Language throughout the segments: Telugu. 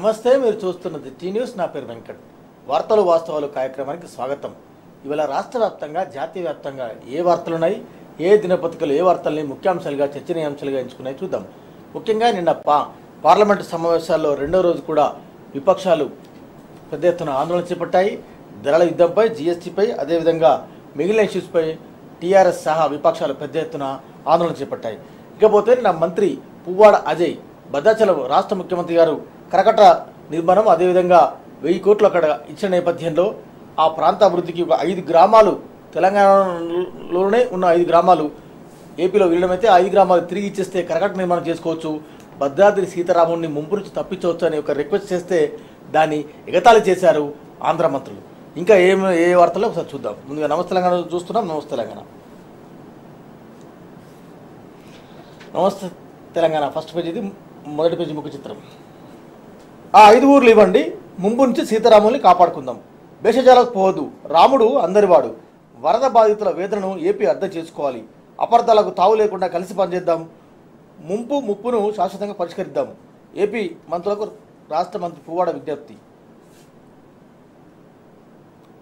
నమస్తే మీరు చూస్తున్నది టీ న్యూస్ నా పేరు వెంకట్ వార్తలు వాస్తవాలు కార్యక్రమానికి స్వాగతం ఇవాళ రాష్ట్ర వ్యాప్తంగా జాతీయ వ్యాప్తంగా ఏ వార్తలు ఉన్నాయి ఏ దినపత్రికలు ఏ వార్తల్ని ముఖ్యాంశాలుగా చర్చనీయాంశాలుగా ఎంచుకున్నాయి చూద్దాం ముఖ్యంగా నిన్న పా పార్లమెంటు సమావేశాల్లో రెండో రోజు కూడా విపక్షాలు పెద్ద ఎత్తున ఆందోళన చేపట్టాయి ధరల యుద్ధంపై జీఎస్టీపై అదేవిధంగా మిగిలిన ఇష్యూస్పై టీఆర్ఎస్ సహా విపక్షాలు పెద్ద ఎత్తున ఆందోళన చేపట్టాయి ఇకపోతే నా మంత్రి పువ్వాడ అజయ్ భద్రాచలం రాష్ట్ర ముఖ్యమంత్రి గారు కరకట నిర్మాణం అదేవిధంగా వెయ్యి కోట్లు అక్కడ ఇచ్చిన నేపథ్యంలో ఆ ప్రాంత అభివృద్ధికి ఒక ఐదు గ్రామాలు తెలంగాణలోనే ఉన్న ఐదు గ్రామాలు ఏపీలో వెళ్ళడం అయితే ఐదు గ్రామాలు తిరిగి ఇచ్చేస్తే కరకట నిర్మాణం చేసుకోవచ్చు భద్రాద్రి సీతారాముడిని ముంపు నుంచి తప్పించవచ్చు అని ఒక రిక్వెస్ట్ చేస్తే దాన్ని ఎగతాళి చేశారు ఆంధ్ర మంత్రులు ఇంకా ఏం ఏ వార్తలో ఒకసారి చూద్దాం ముందుగా నమస్తే తెలంగాణ చూస్తున్నాం నమస్తే తెలంగాణ నమస్తే తెలంగాణ ఫస్ట్ పేజ్ ఇది మొదటి పేజీ ముఖ చిత్రం ఆ ఐదు ఊర్లు ఇవ్వండి ముంబు నుంచి సీతారాముల్ని కాపాడుకుందాం భేషజాలకు పోవద్దు రాముడు అందరివాడు వరద బాధితుల వేదనను ఏపీ అర్థం చేసుకోవాలి అపార్థాలకు తావు లేకుండా కలిసి పనిచేద్దాం ముంపు ముప్పును శాశ్వతంగా పరిష్కరిద్దాం ఏపీ మంత్రులకు రాష్ట్ర మంత్రి పువ్వాడ విజ్ఞప్తి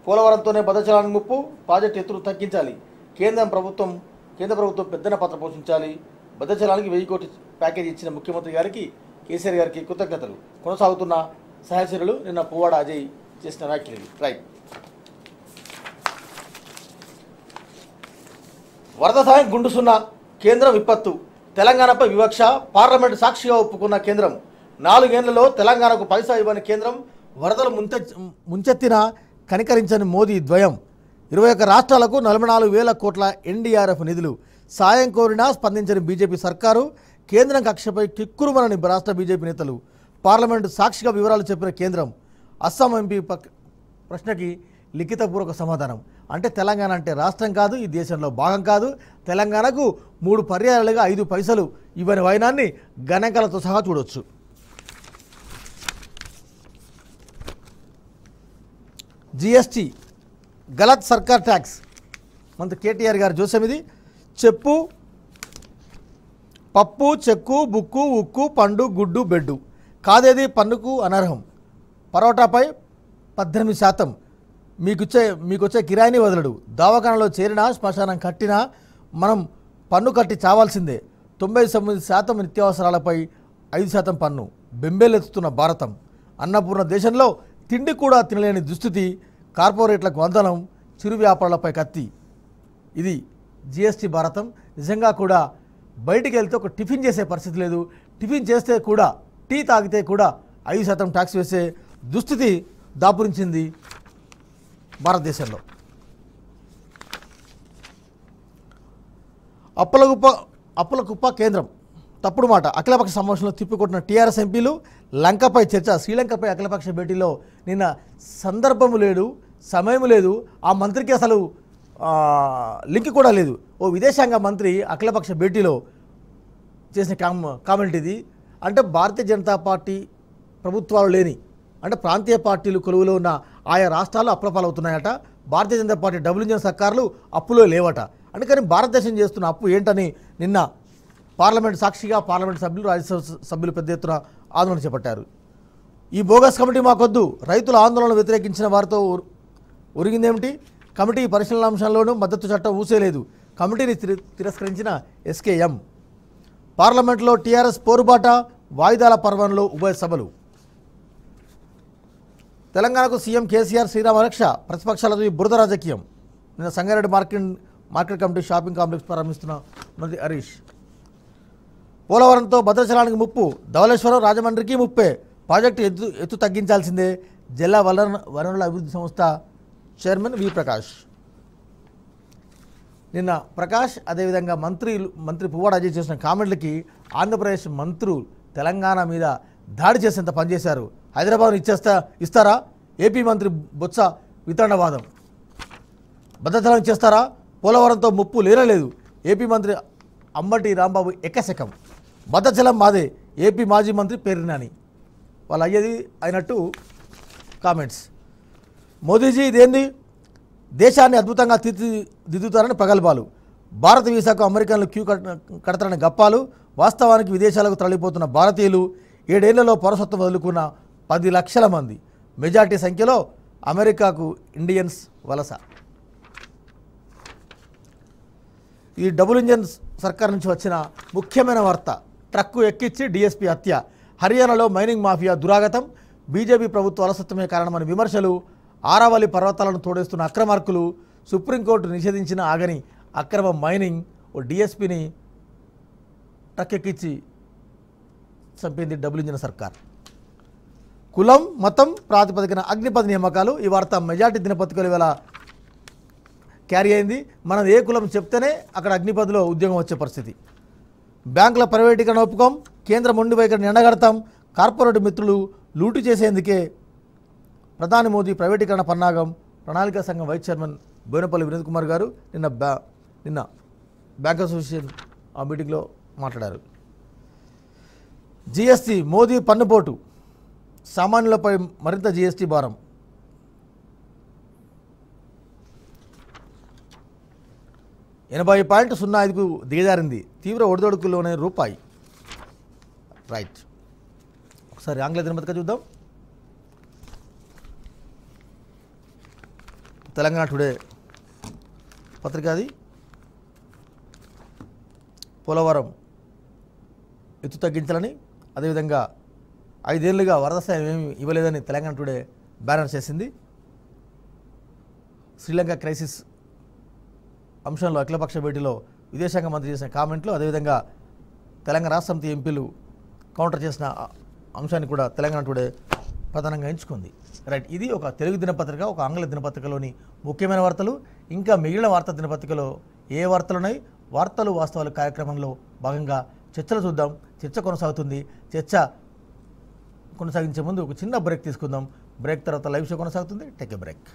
పోలవరంతోనే భద్రచలానికి ముప్పు ప్రాజెక్టు ఎత్తులు తగ్గించాలి కేంద్రం ప్రభుత్వం కేంద్ర ప్రభుత్వం పెద్దన పాత్ర పోషించాలి భద్రచలానికి వెయ్యి కోటి ప్యాకేజీ ఇచ్చిన ముఖ్యమంత్రి గారికి కేసీఆర్ గారికి కృతజ్ఞతలు కొనసాగుతున్న సహచరులు నిన్న పువ్వాడ అజయ్ చేసిన వ్యాఖ్యలు రైట్ వరద సాయం గుండుసున్న కేంద్రం విపత్తు తెలంగాణపై వివక్ష పార్లమెంట్ సాక్షిగా ఒప్పుకున్న కేంద్రం నాలుగేళ్లలో తెలంగాణకు పైసా ఇవ్వని కేంద్రం వరదలు ముంచె ముంచెత్తిన కనికరించని మోదీ ద్వయం ఇరవై ఒక్క రాష్ట్రాలకు నలభై నాలుగు వేల కోట్ల ఎన్డీఆర్ఎఫ్ నిధులు సాయం కోరినా స్పందించని బీజేపీ సర్కారు కేంద్రం కక్షపై టిక్కురుమనని రాష్ట్ర బీజేపీ నేతలు పార్లమెంటు సాక్షిగా వివరాలు చెప్పిన కేంద్రం అస్సాం ఎంపీ ప్రశ్నకి లిఖితపూర్వక సమాధానం అంటే తెలంగాణ అంటే రాష్ట్రం కాదు ఈ దేశంలో భాగం కాదు తెలంగాణకు మూడు పర్యాయాలుగా ఐదు పైసలు ఇవ్వని వైనాన్ని గణకాలతో సహా చూడొచ్చు జిఎస్టీ గలత్ సర్కార్ ట్యాక్స్ మంత కేటీఆర్ గారు చూసాం ఇది చెప్పు పప్పు చెక్కు బుక్కు ఉక్కు పండు గుడ్డు బెడ్డు కాదేది పన్నుకు అనర్హం పరోటాపై పద్దెనిమిది శాతం మీకుచ్చే మీకొచ్చే కిరాయిని వదలడు దవాఖానలో చేరినా శ్మశానం కట్టినా మనం పన్ను కట్టి చావాల్సిందే తొంభై తొమ్మిది శాతం నిత్యావసరాలపై ఐదు శాతం పన్ను బెంబేలెత్తుతున్న భారతం అన్నపూర్ణ దేశంలో తిండి కూడా తినలేని దుస్థితి కార్పొరేట్లకు వందనం చిరు వ్యాపారాలపై కత్తి ఇది జిఎస్టీ భారతం నిజంగా కూడా బయటికి వెళ్తే ఒక టిఫిన్ చేసే పరిస్థితి లేదు టిఫిన్ చేస్తే కూడా టీ తాగితే కూడా ఐదు శాతం ట్యాక్స్ వేసే దుస్థితి దాపురించింది భారతదేశంలో అప్పలగుప్ప అప్పలకుప్ప కేంద్రం తప్పుడు మాట అఖిలపక్ష సమావేశంలో తిప్పికొట్టిన టీఆర్ఎస్ ఎంపీలు లంకపై చర్చ శ్రీలంకపై అఖిలపక్ష భేటీలో నిన్న సందర్భము లేదు సమయం లేదు ఆ మంత్రికి అసలు లింక్ కూడా లేదు ఓ విదేశాంగ మంత్రి అఖిలపక్ష భేటీలో చేసిన కామ్ కామెంట్ ఇది అంటే భారతీయ జనతా పార్టీ ప్రభుత్వాలు లేని అంటే ప్రాంతీయ పార్టీలు కొలువులో ఉన్న ఆయా రాష్ట్రాలు అప్రపాలవుతున్నాయట భారతీయ జనతా పార్టీ డబుల్ ఇంజన్ సర్కార్లు అప్పులో లేవట అందుకని భారతదేశం చేస్తున్న అప్పు ఏంటని నిన్న పార్లమెంట్ సాక్షిగా పార్లమెంట్ సభ్యులు రాజ్యసభ సభ్యులు పెద్ద ఎత్తున ఆందోళన చేపట్టారు ఈ బోగస్ కమిటీ మాకొద్దు రైతుల ఆందోళన వ్యతిరేకించిన వారితో ఒరిగిందేమిటి కమిటీ పరిశీలన అంశంలోనూ మద్దతు చట్టం ఊసేలేదు కమిటీని తిరస్కరించిన ఎస్కేఎం పార్లమెంట్లో టీఆర్ఎస్ పోరుబాట వాయిదాల పర్వంలో ఉభయ సభలు తెలంగాణకు సీఎం కేసీఆర్ శ్రీరామ రక్ష ప్రతిపక్షాలతో బురద రాజకీయం నిన్న Sangareddy market market committee shopping complex ప్రారంభిస్తున్న మంత్రి హరీష్ పోలవరంతో భద్రాచలానికి ముప్పు ధవలేశ్వరం రాజమండ్రికి ముప్పే ప్రాజెక్టు ఎత్తు ఎత్తు తగ్గించాల్సిందే జిల్లా వనరుల అభివృద్ధి సంస్థ చైర్మన్ వి ప్రకాష్ నిన్న ప్రకాష్ అదేవిధంగా మంత్రి మంత్రి పువ్వాడ అజయ్ చేసిన కామెంట్లకి ఆంధ్రప్రదేశ్ మంత్రులు తెలంగాణ మీద దాడి చేసేంత పనిచేశారు హైదరాబాద్ ఇచ్చేస్తా ఇస్తారా ఏపీ మంత్రి బొత్స వితండవాదం భద్రతలం ఇచ్చేస్తారా పోలవరంతో ముప్పు లేరలేదు ఏపీ మంత్రి అంబటి రాంబాబు ఎక్కశకం భద్రచలం మాదే ఏపీ మాజీ మంత్రి పేరినాని వాళ్ళు అయ్యేది అయినట్టు కామెంట్స్ మోదీజీ ఇదేంది దేశాన్ని అద్భుతంగా తీర్చి దిద్దుతారని ప్రగల్భాలు భారత వీసాకు అమెరికన్లు క్యూ కడతారని గప్పాలు వాస్తవానికి విదేశాలకు తరలిపోతున్న భారతీయులు ఏడేళ్లలో పౌరసత్వం వదులుకున్న పది లక్షల మంది మెజార్టీ సంఖ్యలో అమెరికాకు ఇండియన్స్ వలస ఈ డబుల్ ఇంజన్ సర్కార్ నుంచి వచ్చిన ముఖ్యమైన వార్త ట్రక్కు ఎక్కిచ్చి డిఎస్పీ హత్య హర్యానాలో మైనింగ్ మాఫియా దురాగతం బీజేపీ ప్రభుత్వ అలసత్వమే కారణమని విమర్శలు ఆరావళి పర్వతాలను తోడేస్తున్న అక్రమార్కులు సుప్రీంకోర్టు నిషేధించిన ఆగని అక్రమ మైనింగ్ ఓ డిఎస్పిని టక్కెక్కిచ్చి చంపింది ఇచ్చిన సర్కార్ కులం మతం ప్రాతిపదికన అగ్నిపథ నియామకాలు ఈ వార్త మెజార్టీ దినపత్రికలు ఇవాళ క్యారీ అయింది మనం ఏ కులం చెప్తేనే అక్కడ అగ్నిపథలో ఉద్యోగం వచ్చే పరిస్థితి బ్యాంకుల ప్రైవేటీకరణ ఒప్పుకోం కేంద్రం ఉండి వైఖరిని ఎండగడతాం కార్పొరేట్ మిత్రులు లూటు చేసేందుకే ప్రధాని మోదీ ప్రైవేటీకరణ పన్నాగం ప్రణాళిక సంఘం వైస్ చైర్మన్ బోనపల్లి వినోద్ కుమార్ గారు నిన్న బ్యా నిన్న బ్యాంక్ అసోసియేషన్ ఆ మీటింగ్లో మాట్లాడారు జిఎస్టి మోదీ పన్నుపోటు సామాన్యులపై మరింత జిఎస్టి భారం ఎనభై పాయింట్ సున్నా ఐదుకు దిగజారింది తీవ్ర ఒడిదొడుకులోనే రూపాయి రైట్ ఒకసారి ఆంగ్ల దినపతిగా చూద్దాం తెలంగాణ టుడే పత్రిక అది పోలవరం ఎత్తు తగ్గించాలని అదేవిధంగా ఐదేళ్లుగా వరద సాయం ఏమి ఇవ్వలేదని తెలంగాణ టుడే బ్యానర్ చేసింది శ్రీలంక క్రైసిస్ అంశంలో అఖిలపక్ష భేటీలో విదేశాంగ మంత్రి చేసిన కామెంట్లు అదేవిధంగా తెలంగాణ రాష్ట్ర సమితి ఎంపీలు కౌంటర్ చేసిన అంశాన్ని కూడా తెలంగాణ టుడే ప్రధానంగా ఎంచుకుంది రైట్ ఇది ఒక తెలుగు దినపత్రిక ఒక ఆంగ్ల దినపత్రికలోని ముఖ్యమైన వార్తలు ఇంకా మిగిలిన వార్తా దినపత్రికలో ఏ వార్తలున్నాయి వార్తలు వాస్తవాలు కార్యక్రమంలో భాగంగా చర్చలు చూద్దాం చర్చ కొనసాగుతుంది చర్చ కొనసాగించే ముందు ఒక చిన్న బ్రేక్ తీసుకుందాం బ్రేక్ తర్వాత లైవ్ షో కొనసాగుతుంది టెక్ ఎ బ్రేక్